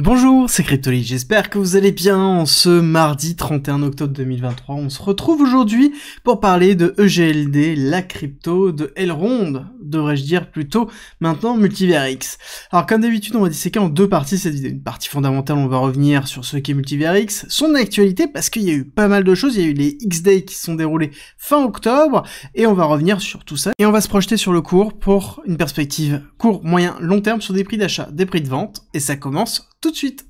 Bonjour, c'est CryptoLeague, j'espère que vous allez bien. En ce mardi 31 octobre 2023, on se retrouve aujourd'hui pour parler de EGLD, la crypto de Elrond, devrais-je dire plutôt maintenant MultiversX. Alors comme d'habitude, on va disséquer en deux parties cette vidéo. Une partie fondamentale, on va revenir sur ce qu'est MultiversX, son actualité, parce qu'il y a eu pas mal de choses, il y a eu les X-Day qui se sont déroulés fin octobre, et on va revenir sur tout ça. Et on va se projeter sur le cours pour une perspective court, moyen, long terme sur des prix d'achat, des prix de vente, et ça commence tout de suite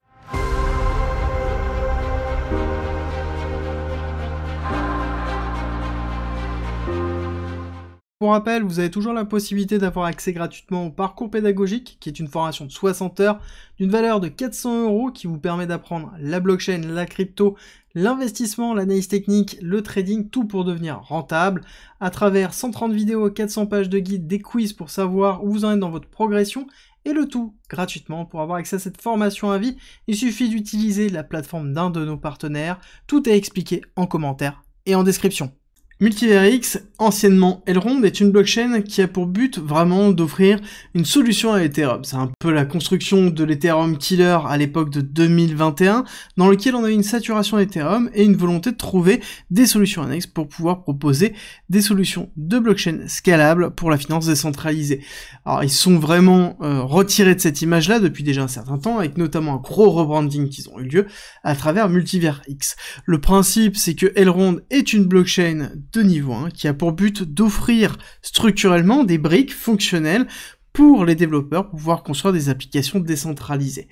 Pour rappel, vous avez toujours la possibilité d'avoir accès gratuitement au parcours pédagogique, qui est une formation de 60 heures, d'une valeur de 400 euros, qui vous permet d'apprendre la blockchain, la crypto, l'investissement, l'analyse technique, le trading, tout pour devenir rentable, à travers 130 vidéos, 400 pages de guide, des quiz pour savoir où vous en êtes dans votre progression, et le tout gratuitement. Pour avoir accès à cette formation à vie, il suffit d'utiliser la plateforme d'un de nos partenaires. Tout est expliqué en commentaire et en description multiverx, anciennement Elrond, est une blockchain qui a pour but vraiment d'offrir une solution à Ethereum. C'est un peu la construction de l'Ethereum Killer à l'époque de 2021, dans lequel on a une saturation d'Ethereum et une volonté de trouver des solutions annexes pour pouvoir proposer des solutions de blockchain scalables pour la finance décentralisée. Alors ils sont vraiment euh, retirés de cette image-là depuis déjà un certain temps, avec notamment un gros rebranding qu'ils ont eu lieu à travers multiverx. Le principe, c'est que Elrond est une blockchain de niveau 1 qui a pour but d'offrir structurellement des briques fonctionnelles pour les développeurs pour pouvoir construire des applications décentralisées.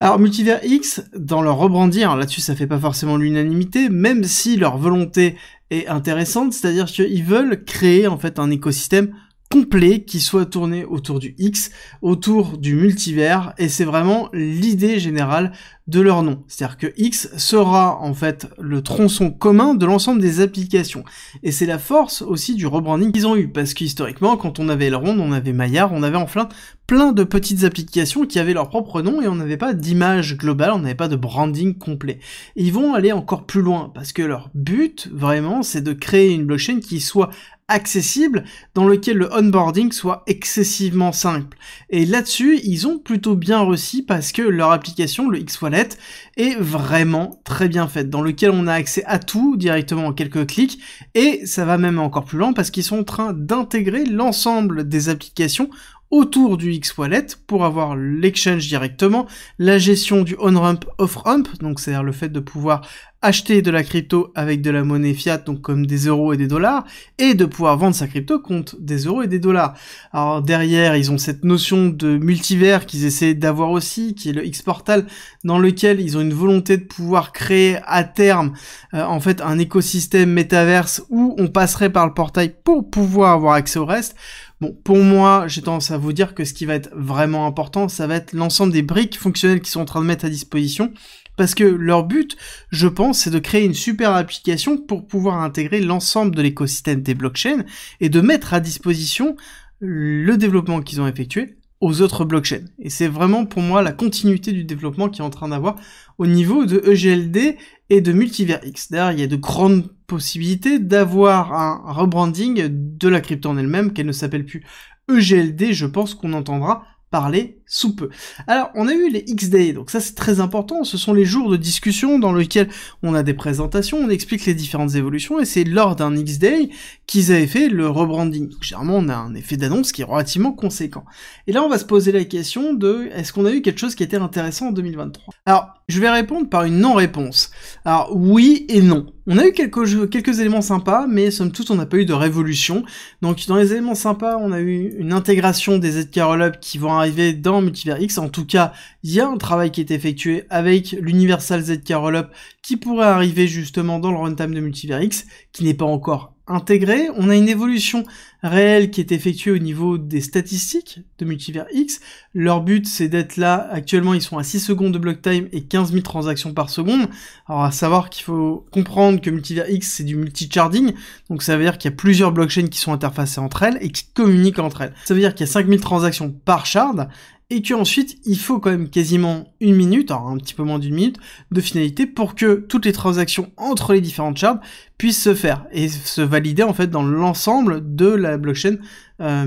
Alors Multivers X, dans leur rebrandir, là-dessus ça fait pas forcément l'unanimité, même si leur volonté est intéressante, c'est-à-dire qu'ils veulent créer en fait un écosystème complet qui soit tourné autour du X, autour du multivers, et c'est vraiment l'idée générale de leur nom. C'est-à-dire que X sera en fait le tronçon commun de l'ensemble des applications. Et c'est la force aussi du rebranding qu'ils ont eu, parce qu'historiquement, quand on avait Elrond, on avait Maillard, on avait enfin plein de petites applications qui avaient leur propre nom et on n'avait pas d'image globale, on n'avait pas de branding complet. ils vont aller encore plus loin parce que leur but vraiment c'est de créer une blockchain qui soit accessible dans lequel le onboarding soit excessivement simple. Et là-dessus, ils ont plutôt bien réussi parce que leur application, le X-Wallet, est vraiment très bien faite, dans lequel on a accès à tout directement en quelques clics, et ça va même encore plus loin parce qu'ils sont en train d'intégrer l'ensemble des applications autour du X-Wallet pour avoir l'exchange directement, la gestion du on-ramp, off-ramp, donc c'est-à-dire le fait de pouvoir acheter de la crypto avec de la monnaie fiat, donc comme des euros et des dollars, et de pouvoir vendre sa crypto contre des euros et des dollars. Alors derrière, ils ont cette notion de multivers qu'ils essaient d'avoir aussi, qui est le X-Portal, dans lequel ils ont une volonté de pouvoir créer à terme, euh, en fait, un écosystème métaverse où on passerait par le portail pour pouvoir avoir accès au reste. Bon, pour moi, j'ai tendance à vous dire que ce qui va être vraiment important, ça va être l'ensemble des briques fonctionnelles qu'ils sont en train de mettre à disposition. Parce que leur but, je pense, c'est de créer une super application pour pouvoir intégrer l'ensemble de l'écosystème des blockchains et de mettre à disposition le développement qu'ils ont effectué, aux autres blockchains. Et c'est vraiment pour moi la continuité du développement qui est en train d'avoir au niveau de EGLD et de Multivers X. D'ailleurs, il y a de grandes possibilités d'avoir un rebranding de la crypto en elle-même, qu'elle ne s'appelle plus EGLD, je pense qu'on entendra parler sous peu. Alors, on a eu les X-Day, donc ça c'est très important. Ce sont les jours de discussion dans lesquels on a des présentations, on explique les différentes évolutions, et c'est lors d'un X-Day qu'ils avaient fait le rebranding. Donc, généralement, on a un effet d'annonce qui est relativement conséquent. Et là, on va se poser la question de est-ce qu'on a eu quelque chose qui était intéressant en 2023 Alors, je vais répondre par une non-réponse. Alors, oui et non. On a eu quelques, quelques éléments sympas, mais somme toute, on n'a pas eu de révolution. Donc, dans les éléments sympas, on a eu une intégration des Z Carol qui vont arriver dans Multivers X. En tout cas, il y a un travail qui est effectué avec l'Universal ZK Rollup qui pourrait arriver justement dans le runtime de Multivers X, qui n'est pas encore intégré. On a une évolution réelle qui est effectuée au niveau des statistiques de Multivers X. Leur but, c'est d'être là. Actuellement, ils sont à 6 secondes de block time et 15 000 transactions par seconde. Alors, à savoir qu'il faut comprendre que Multivers X, c'est du multi charding Donc, ça veut dire qu'il y a plusieurs blockchains qui sont interfacées entre elles et qui communiquent entre elles. Ça veut dire qu'il y a 5000 transactions par shard et que ensuite il faut quand même quasiment une minute, alors un petit peu moins d'une minute, de finalité pour que toutes les transactions entre les différentes shards puissent se faire et se valider en fait dans l'ensemble de la blockchain euh,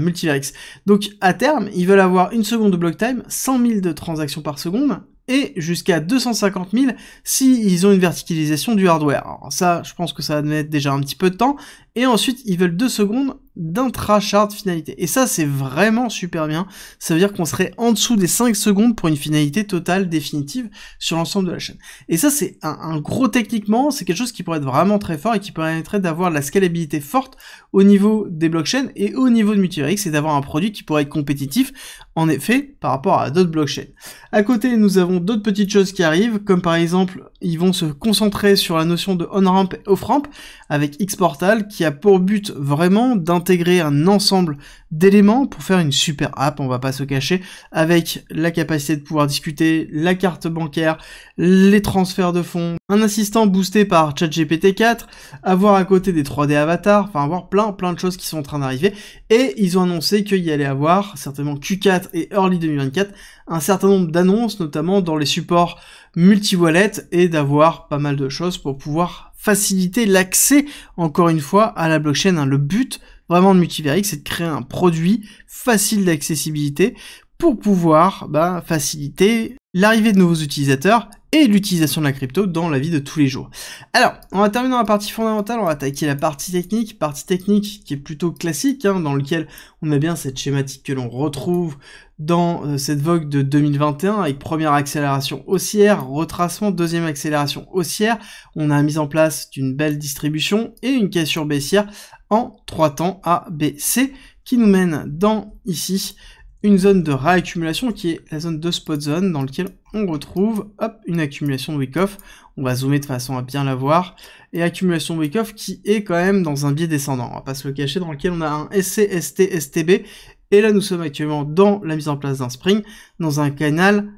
Donc à terme, ils veulent avoir une seconde de block time, 100 000 de transactions par seconde et jusqu'à 250 000 s'ils ont une verticalisation du hardware. Alors ça, je pense que ça va mettre déjà un petit peu de temps. Et ensuite, ils veulent deux secondes dintra chart finalité. Et ça, c'est vraiment super bien. Ça veut dire qu'on serait en dessous des 5 secondes pour une finalité totale, définitive, sur l'ensemble de la chaîne. Et ça, c'est un, gros techniquement, c'est quelque chose qui pourrait être vraiment très fort et qui permettrait d'avoir la scalabilité forte au niveau des blockchains et au niveau de X et d'avoir un produit qui pourrait être compétitif, en effet, par rapport à d'autres blockchains. À côté, nous avons d'autres petites choses qui arrivent, comme par exemple, ils vont se concentrer sur la notion de on-ramp et off-ramp avec Xportal qui a pour but vraiment d'un intégrer un ensemble d'éléments pour faire une super app, on va pas se cacher, avec la capacité de pouvoir discuter, la carte bancaire, les transferts de fonds, un assistant boosté par ChatGPT 4, avoir à côté des 3D avatars, enfin avoir plein plein de choses qui sont en train d'arriver, et ils ont annoncé qu'il y allait avoir, certainement Q4 et Early 2024, un certain nombre d'annonces, notamment dans les supports multi-wallet, et d'avoir pas mal de choses pour pouvoir faciliter l'accès, encore une fois, à la blockchain. Hein. Le but, vraiment de multivérique, c'est de créer un produit facile d'accessibilité pour pouvoir bah, faciliter l'arrivée de nouveaux utilisateurs et l'utilisation de la crypto dans la vie de tous les jours. Alors, on va terminer dans la partie fondamentale, on va attaquer la partie technique, partie technique qui est plutôt classique, hein, dans lequel on a bien cette schématique que l'on retrouve dans euh, cette vogue de 2021, avec première accélération haussière, retracement, deuxième accélération haussière, on a mis en place d'une belle distribution et une cassure baissière en trois temps A, B, C, qui nous mène dans, ici, une zone de réaccumulation qui est la zone de spot zone dans laquelle on retrouve hop, une accumulation de week-off. On va zoomer de façon à bien la voir. Et accumulation week-off qui est quand même dans un biais descendant. On va pas se le cacher dans lequel on a un SC, ST, STB. Et là, nous sommes actuellement dans la mise en place d'un spring, dans un canal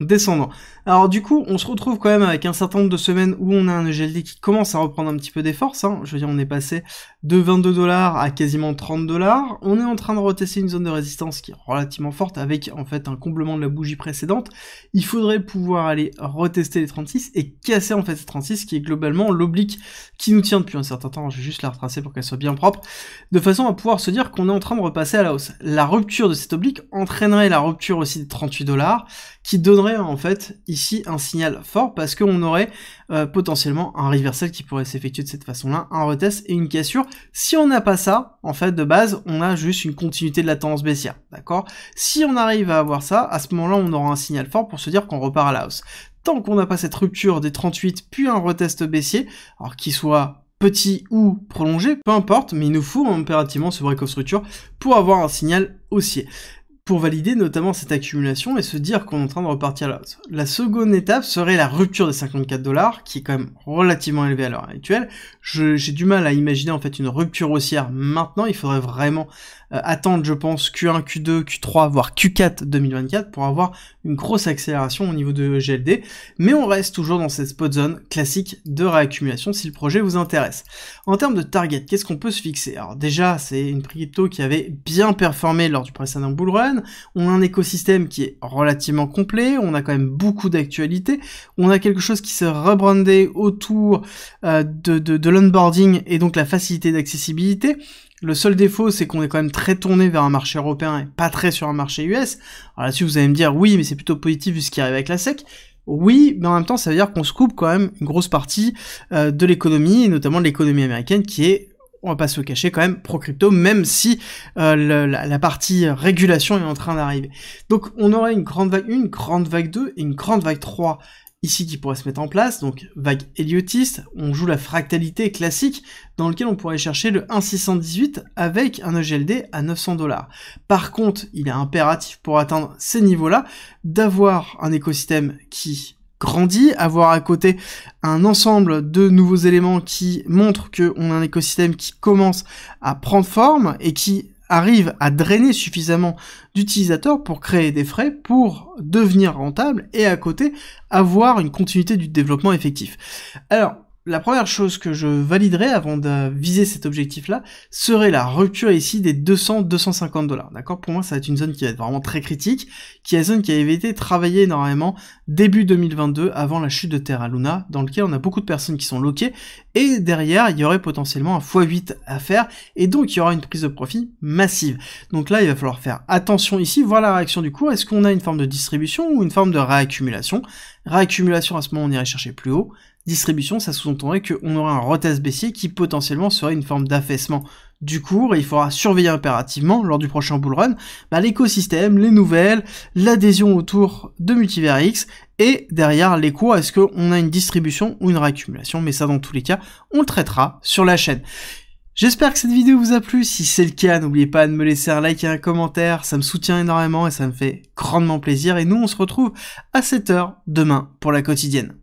descendant. Alors du coup, on se retrouve quand même avec un certain nombre de semaines où on a un EGLD qui commence à reprendre un petit peu des forces. Hein. Je veux dire, on est passé de 22 dollars à quasiment 30 dollars. On est en train de retester une zone de résistance qui est relativement forte avec en fait un comblement de la bougie précédente. Il faudrait pouvoir aller retester les 36 et casser en fait ces 36 qui est globalement l'oblique qui nous tient depuis un certain temps. Je vais juste la retracer pour qu'elle soit bien propre de façon à pouvoir se dire qu'on est en train de repasser à la hausse. La rupture de cette oblique entraînerait la rupture aussi des 38 dollars qui donnerait en fait ici un signal fort parce qu'on aurait euh, potentiellement un reversal qui pourrait s'effectuer de cette façon-là, un retest et une cassure. Si on n'a pas ça, en fait, de base, on a juste une continuité de la tendance baissière, d'accord Si on arrive à avoir ça, à ce moment-là, on aura un signal fort pour se dire qu'on repart à la hausse. Tant qu'on n'a pas cette rupture des 38 puis un retest baissier, alors qu'il soit petit ou prolongé, peu importe, mais il nous faut impérativement ce break-off structure pour avoir un signal haussier pour valider notamment cette accumulation et se dire qu'on est en train de repartir là. La seconde étape serait la rupture des 54 dollars, qui est quand même relativement élevée à l'heure actuelle. J'ai du mal à imaginer en fait une rupture haussière maintenant. Il faudrait vraiment euh, attendre, je pense, Q1, Q2, Q3, voire Q4 2024 pour avoir une grosse accélération au niveau de GLD. Mais on reste toujours dans cette spot zone classique de réaccumulation si le projet vous intéresse. En termes de target, qu'est-ce qu'on peut se fixer Alors déjà, c'est une crypto qui avait bien performé lors du précédent bull run on a un écosystème qui est relativement complet, on a quand même beaucoup d'actualités, on a quelque chose qui se rebrandait autour euh, de, de, l'onboarding et donc la facilité d'accessibilité. Le seul défaut, c'est qu'on est quand même très tourné vers un marché européen et pas très sur un marché US. Alors là-dessus, vous allez me dire, oui, mais c'est plutôt positif vu ce qui arrive avec la SEC. Oui, mais en même temps, ça veut dire qu'on se coupe quand même une grosse partie euh, de l'économie, et notamment de l'économie américaine, qui est on va pas se cacher quand même, pro crypto même si euh, la, partie régulation est en train d'arriver. Donc on aurait une grande vague 1, une grande vague 2 et une grande vague 3 ici qui pourrait se mettre en place, donc vague héliotiste, on joue la fractalité classique dans lequel on pourrait chercher le 1,618 avec un EGLD à 900 dollars. Par contre, il est impératif pour atteindre ces niveaux-là d'avoir un écosystème qui grandit, avoir à côté un ensemble de nouveaux éléments qui montrent qu'on a un écosystème qui commence à prendre forme et qui arrive à drainer suffisamment d'utilisateurs pour créer des frais, pour devenir rentable et à côté avoir une continuité du développement effectif. Alors, la première chose que je validerais avant de viser cet objectif-là serait la rupture ici des 200-250 dollars. D'accord Pour moi, ça va être une zone qui va être vraiment très critique, qui est une zone qui avait été travaillée énormément début 2022 avant la chute de Terra Luna, dans lequel on a beaucoup de personnes qui sont loquées, et derrière, il y aurait potentiellement un x8 à faire, et donc il y aura une prise de profit massive. Donc là, il va falloir faire attention ici, voir la réaction du cours. Est-ce qu'on a une forme de distribution ou une forme de réaccumulation Réaccumulation, à ce moment, on irait chercher plus haut distribution, ça sous-entendrait qu'on aura un retest baissier qui potentiellement serait une forme d'affaissement du cours et il faudra surveiller impérativement lors du prochain bull run bah, l'écosystème, les nouvelles, l'adhésion autour de Multivers et derrière les est-ce qu'on a une distribution ou une réaccumulation, mais ça dans tous les cas, on le traitera sur la chaîne. J'espère que cette vidéo vous a plu, si c'est le cas, n'oubliez pas de me laisser un like et un commentaire, ça me soutient énormément et ça me fait grandement plaisir, et nous on se retrouve à 7h demain pour la quotidienne.